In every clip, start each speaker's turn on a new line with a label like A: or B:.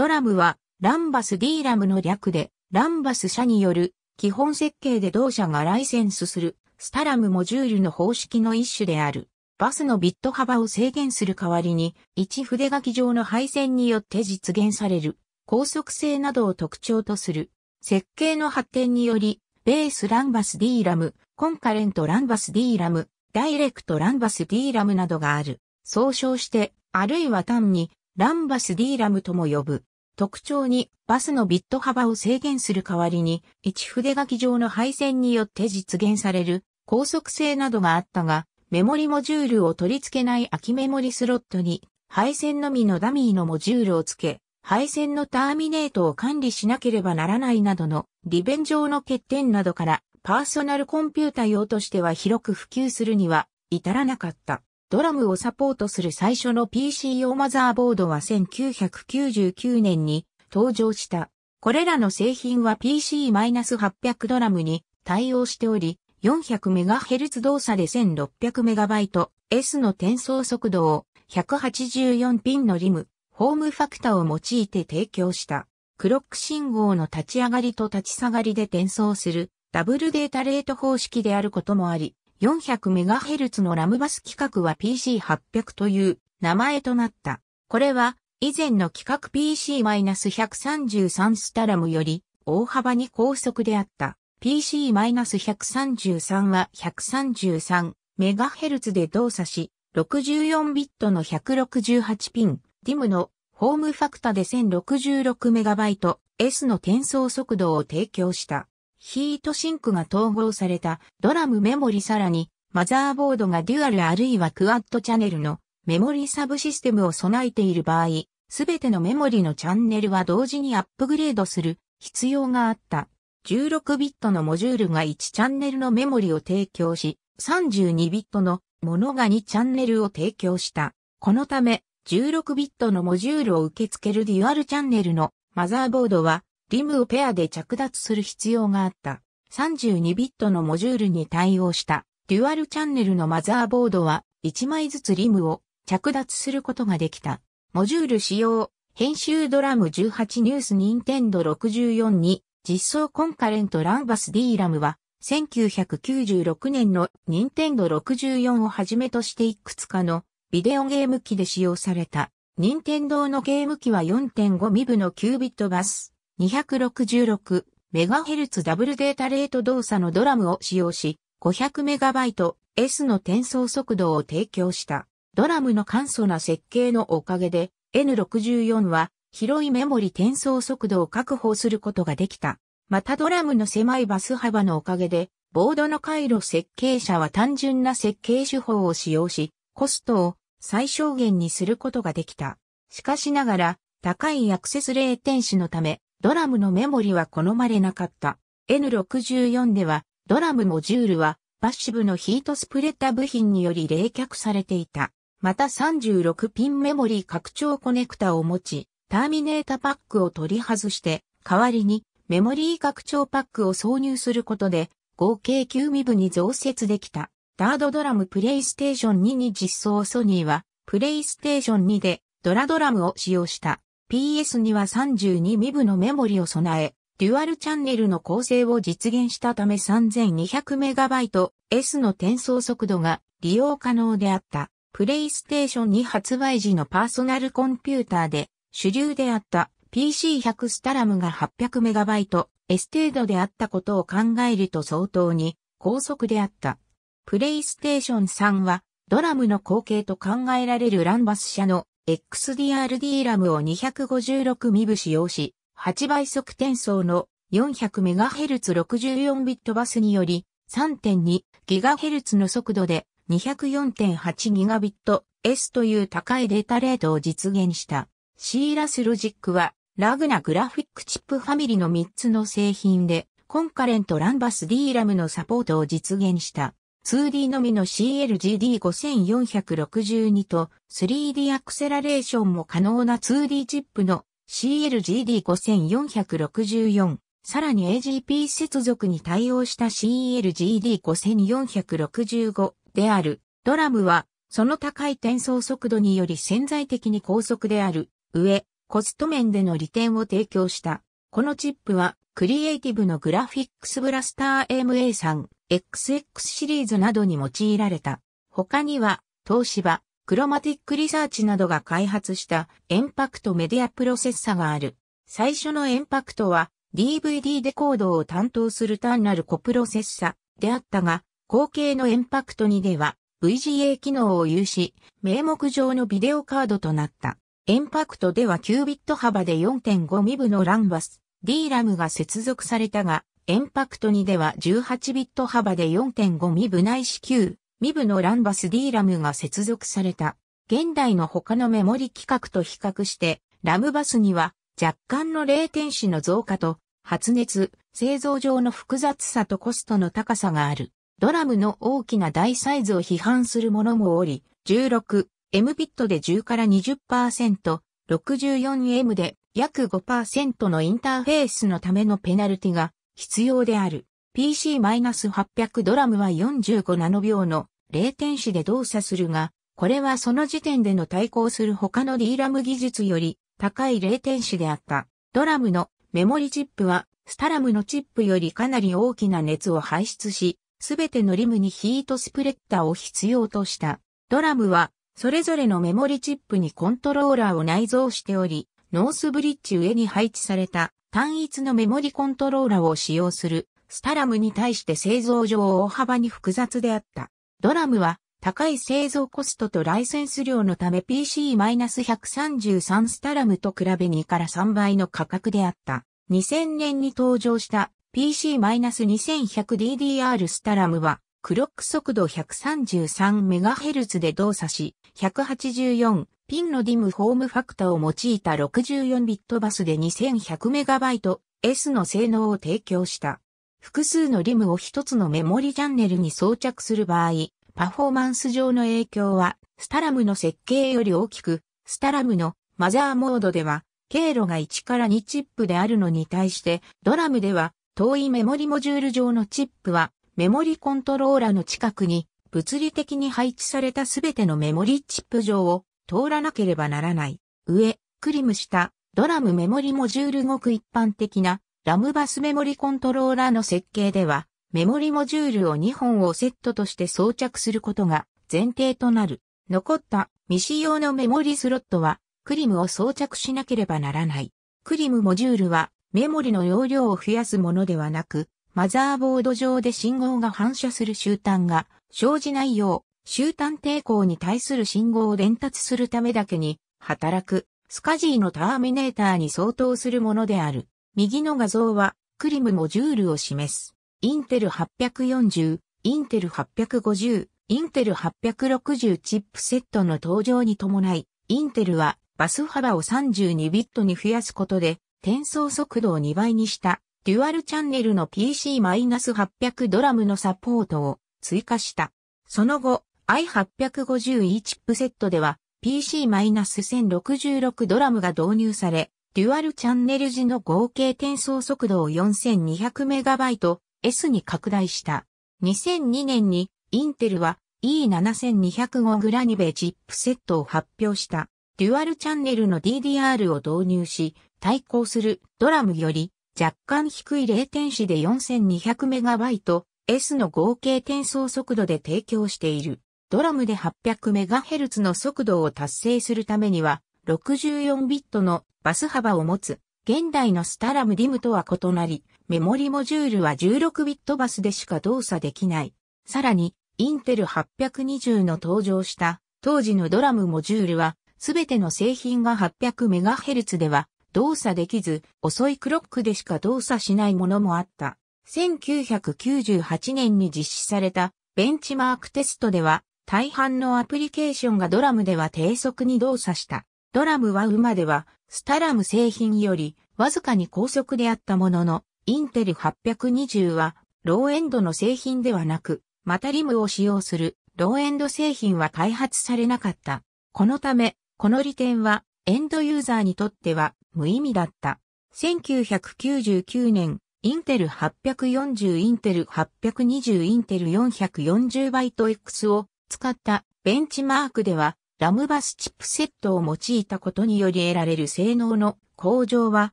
A: ドラムは、ランバス D ラムの略で、ランバス社による、基本設計で同社がライセンスする、スタラムモジュールの方式の一種である。バスのビット幅を制限する代わりに、一筆書き上の配線によって実現される、高速性などを特徴とする。設計の発展により、ベースランバス D ラム、コンカレントランバス D ラム、ダイレクトランバス D ラムなどがある。総称して、あるいは単に、ランバス D ラムとも呼ぶ。特徴にバスのビット幅を制限する代わりに、一筆書き上の配線によって実現される高速性などがあったが、メモリモジュールを取り付けない空きメモリスロットに、配線のみのダミーのモジュールを付け、配線のターミネートを管理しなければならないなどの利便上の欠点などから、パーソナルコンピュータ用としては広く普及するには至らなかった。ドラムをサポートする最初の PC 用マザーボードは1999年に登場した。これらの製品は PC-800 ドラムに対応しており、400MHz 動作で 1600MBs の転送速度を184ピンのリム、ホームファクタを用いて提供した。クロック信号の立ち上がりと立ち下がりで転送するダブルデータレート方式であることもあり、400MHz のラムバス規格は PC800 という名前となった。これは以前の規格 PC-133 スタラムより大幅に高速であった。PC-133 は 133MHz で動作し、64ビットの168ピン、DIM のホームファクタで 1066MB S の転送速度を提供した。ヒートシンクが統合されたドラムメモリさらにマザーボードがデュアルあるいはクワッドチャンネルのメモリサブシステムを備えている場合、すべてのメモリのチャンネルは同時にアップグレードする必要があった。16ビットのモジュールが1チャンネルのメモリを提供し、32ビットのものが2チャンネルを提供した。このため、16ビットのモジュールを受け付けるデュアルチャンネルのマザーボードはリムをペアで着脱する必要があった。32ビットのモジュールに対応したデュアルチャンネルのマザーボードは1枚ずつリムを着脱することができた。モジュール使用、編集ドラム18ニュースニンテンド64に実装コンカレントランバス D ラムは1996年のニンテンド64をはじめとしていくつかのビデオゲーム機で使用された。任天堂のゲーム機は4.5ミブの9ビットバス266メガヘルツダブルデータレート動作のドラムを使用し、500MB S の転送速度を提供した。ドラムの簡素な設計のおかげで N64 は広いメモリ転送速度を確保することができた。またドラムの狭いバス幅のおかげで、ボードの回路設計者は単純な設計手法を使用し、コストを最小限にすることができた。しかしながら、高いアクセスレーテンシのため、ドラムのメモリは好まれなかった。N64 では、ドラムモジュールは、パッシブのヒートスプレッダ部品により冷却されていた。また36ピンメモリ拡張コネクタを持ち、ターミネータパックを取り外して、代わりにメモリー拡張パックを挿入することで、合計9ミブに増設できた。ダードドラムプレイステーション2に実装ソニーは、プレイステーション2でドラドラムを使用した。PS には32ミブのメモリを備え、デュアルチャンネルの構成を実現したため 3200MB-S の転送速度が利用可能であった。プレイステーションに発売時のパーソナルコンピューターで主流であった PC100 スタラムが 800MB-S 程度であったことを考えると相当に高速であった。プレイステーション3はドラムの後継と考えられるランバス社の XDRD ラムを 256MB 使用し、8倍速転送の 400MHz64 ビットバスにより 3.2GHz の速度で 204.8GbS という高いデータレートを実現した。シーラスロジックはラグナグラフィックチップファミリの3つの製品でコンカレントランバス D ラムのサポートを実現した。2D のみの CLGD5462 と 3D アクセラレーションも可能な 2D チップの CLGD5464、さらに AGP 接続に対応した CLGD5465 である。ドラムは、その高い転送速度により潜在的に高速である、上、コスト面での利点を提供した。このチップは、クリエイティブのグラフィックスブラスター MA3 XX シリーズなどに用いられた。他には、東芝、クロマティックリサーチなどが開発したエンパクトメディアプロセッサがある。最初のエンパクトは DVD デコードを担当する単なるコプロセッサであったが、後継のエンパクト2では VGA 機能を有し、名目上のビデオカードとなった。エンパクトでは9ビット幅で4.5ミブのランバス、DRAM が接続されたが、エンパクト2では18ビット幅で4.5ミブないし9ミブのランバス D ラムが接続された。現代の他のメモリ規格と比較して、ラムバスには若干の0点子の増加と発熱、製造上の複雑さとコストの高さがある。ドラムの大きな大サイズを批判する者もおり、16、M ビットで10から20%、64M で約5%のインターフェースのためのペナルティが必要である。PC-800 ドラムは45ナノ秒の0点子で動作するが、これはその時点での対抗する他の DRAM 技術より高い0点子であった。ドラムのメモリチップはスタラムのチップよりかなり大きな熱を排出し、すべてのリムにヒートスプレッダーを必要とした。ドラムはそれぞれのメモリチップにコントローラーを内蔵しており、ノースブリッジ上に配置された単一のメモリコントローラを使用するスタラムに対して製造上大幅に複雑であった。ドラムは高い製造コストとライセンス量のため PC-133 スタラムと比べ2から3倍の価格であった。2000年に登場した PC-2100DDR スタラムはクロック速度 133MHz で動作し、184ピンのディムフォームファクタを用いた6 4ビットバスで 2100MB-S の性能を提供した。複数のリムを一つのメモリチャンネルに装着する場合、パフォーマンス上の影響は、スタラムの設計より大きく、スタラムのマザーモードでは、経路が1から2チップであるのに対して、ドラムでは、遠いメモリモジュール上のチップはメモリコントローラの近くに物理的に配置されたすべてのメモリチップ上を通らなければならない。上、クリムしたドラムメモリモジュールごく一般的なラムバスメモリコントローラの設計ではメモリモジュールを2本をセットとして装着することが前提となる。残った未使用のメモリスロットはクリムを装着しなければならない。クリムモジュールはメモリの容量を増やすものではなく、マザーボード上で信号が反射する終端が生じないよう、終端抵抗に対する信号を伝達するためだけに、働く、スカジーのターミネーターに相当するものである。右の画像は、クリムモジュールを示す。インテル840、インテル850、インテル860チップセットの登場に伴い、インテルはバス幅を32ビットに増やすことで、転送速度を2倍にしたデュアルチャンネルの PC-800 ドラムのサポートを追加した。その後、i850E チップセットでは PC-1066 ドラムが導入され、デュアルチャンネル時の合計転送速度を 4200MB S に拡大した。2002年にインテルは E7205 グラニベチップセットを発表した。デュアルチャンネルの DDR を導入し、対抗するドラムより若干低い0点子で 4200MB、S の合計転送速度で提供している。ドラムで 800MHz の速度を達成するためには、64ビットのバス幅を持つ、現代のスタラムディムとは異なり、メモリモジュールは16ビットバスでしか動作できない。さらに、インテル820の登場した、当時のドラムモジュールは、すべての製品が 800MHz では、動作できず、遅いクロックでしか動作しないものもあった。1998年に実施されたベンチマークテストでは、大半のアプリケーションがドラムでは低速に動作した。ドラムは馬では、スタラム製品よりわずかに高速であったものの、インテル820は、ローエンドの製品ではなく、またリムを使用するローエンド製品は開発されなかった。このため、この利点はエンドユーザーにとっては無意味だった。1999年、インテル840インテル820インテル440バイト X を使ったベンチマークでは、ラムバスチップセットを用いたことにより得られる性能の向上は、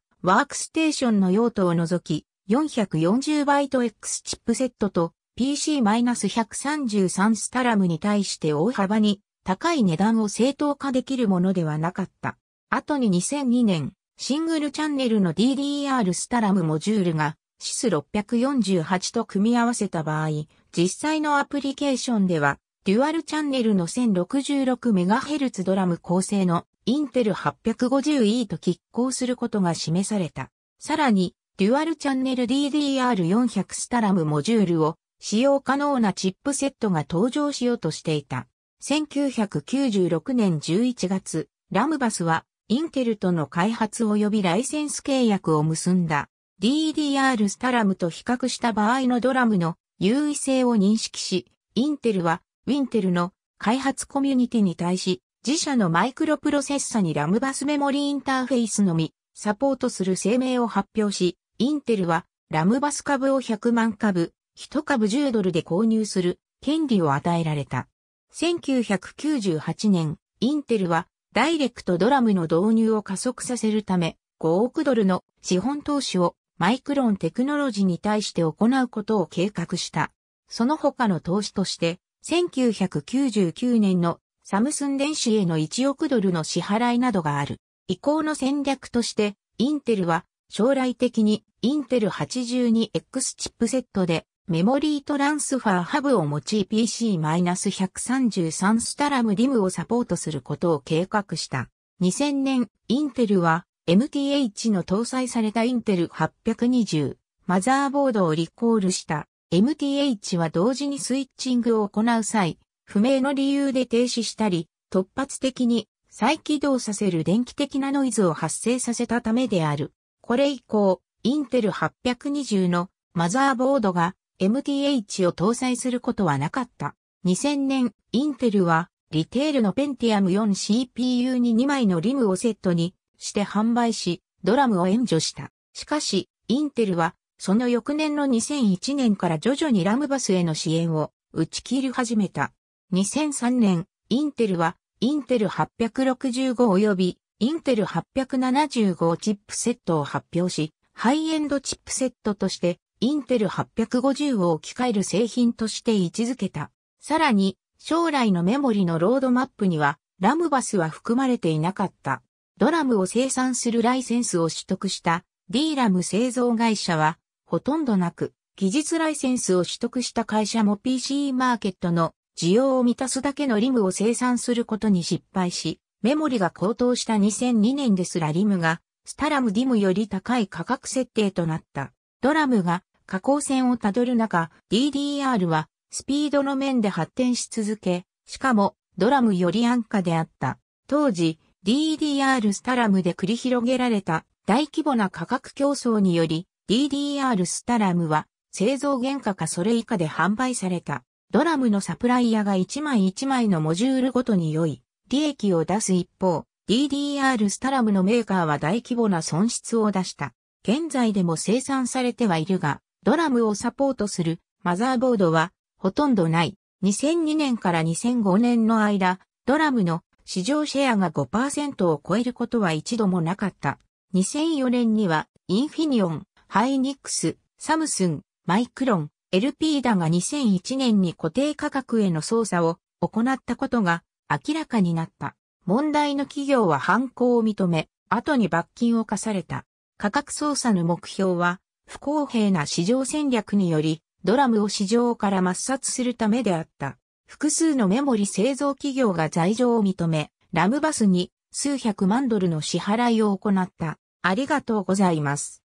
A: ワークステーションの用途を除き、440バイト X チップセットと PC-133 スタラムに対して大幅に高い値段を正当化できるものではなかった。後に2002年、シングルチャンネルの DDR スタラムモジュールが SIS648 と組み合わせた場合、実際のアプリケーションでは、デュアルチャンネルの 1066MHz ドラム構成のインテル 850E と拮抗することが示された。さらに、デュアルチャンネル DDR400 スタラムモジュールを使用可能なチップセットが登場しようとしていた。1996年11月、ラムバスはインテルとの開発及びライセンス契約を結んだ DDR スタラムと比較した場合のドラムの優位性を認識し、インテルはウィンテルの開発コミュニティに対し、自社のマイクロプロセッサにラムバスメモリインターフェイスのみ、サポートする声明を発表し、インテルはラムバス株を100万株、1株10ドルで購入する権利を与えられた。1998年、インテルはダイレクトドラムの導入を加速させるため、5億ドルの資本投資をマイクロンテクノロジーに対して行うことを計画した。その他の投資として、1999年のサムスン電子への1億ドルの支払いなどがある。以降の戦略として、インテルは将来的にインテル 82X チップセットでメモリートランスファーハブを用い PC-133 スタラムディムをサポートすることを計画した。2000年、インテルは MTH の搭載されたインテル820マザーボードをリコールした。MTH は同時にスイッチングを行う際、不明の理由で停止したり、突発的に再起動させる電気的なノイズを発生させたためである。これ以降、インテル820のマザーボードが MTH を搭載することはなかった。2000年、インテルは、リテールのペンティアム 4CPU に2枚のリムをセットにして販売し、ドラムを援助した。しかし、インテルは、その翌年の2001年から徐々にラムバスへの支援を打ち切り始めた。2003年、インテルは、インテル865及び、インテル875チップセットを発表し、ハイエンドチップセットとしてインテル850を置き換える製品として位置づけた。さらに、将来のメモリのロードマップには、ラムバスは含まれていなかった。ドラムを生産するライセンスを取得した D ラム製造会社は、ほとんどなく、技術ライセンスを取得した会社も PC マーケットの需要を満たすだけのリムを生産することに失敗し、メモリが高騰した2002年ですらリムが、スタラムディムより高い価格設定となった。ドラムが下降線をたどる中、DDR はスピードの面で発展し続け、しかもドラムより安価であった。当時、DDR スタラムで繰り広げられた大規模な価格競争により、DDR スタラムは製造原価かそれ以下で販売された。ドラムのサプライヤーが1枚1枚のモジュールごとに良い利益を出す一方、DDR スタラムのメーカーは大規模な損失を出した。現在でも生産されてはいるが、ドラムをサポートするマザーボードはほとんどない。2002年から2005年の間、ドラムの市場シェアが5%を超えることは一度もなかった。2004年には、インフィニオン、ハイニックス、サムスン、マイクロン、LP だが2001年に固定価格への操作を行ったことが明らかになった。問題の企業は犯行を認め、後に罰金を課された。価格操作の目標は、不公平な市場戦略により、ドラムを市場から抹殺するためであった。複数のメモリ製造企業が罪状を認め、ラムバスに数百万ドルの支払いを行った。ありがとうございます。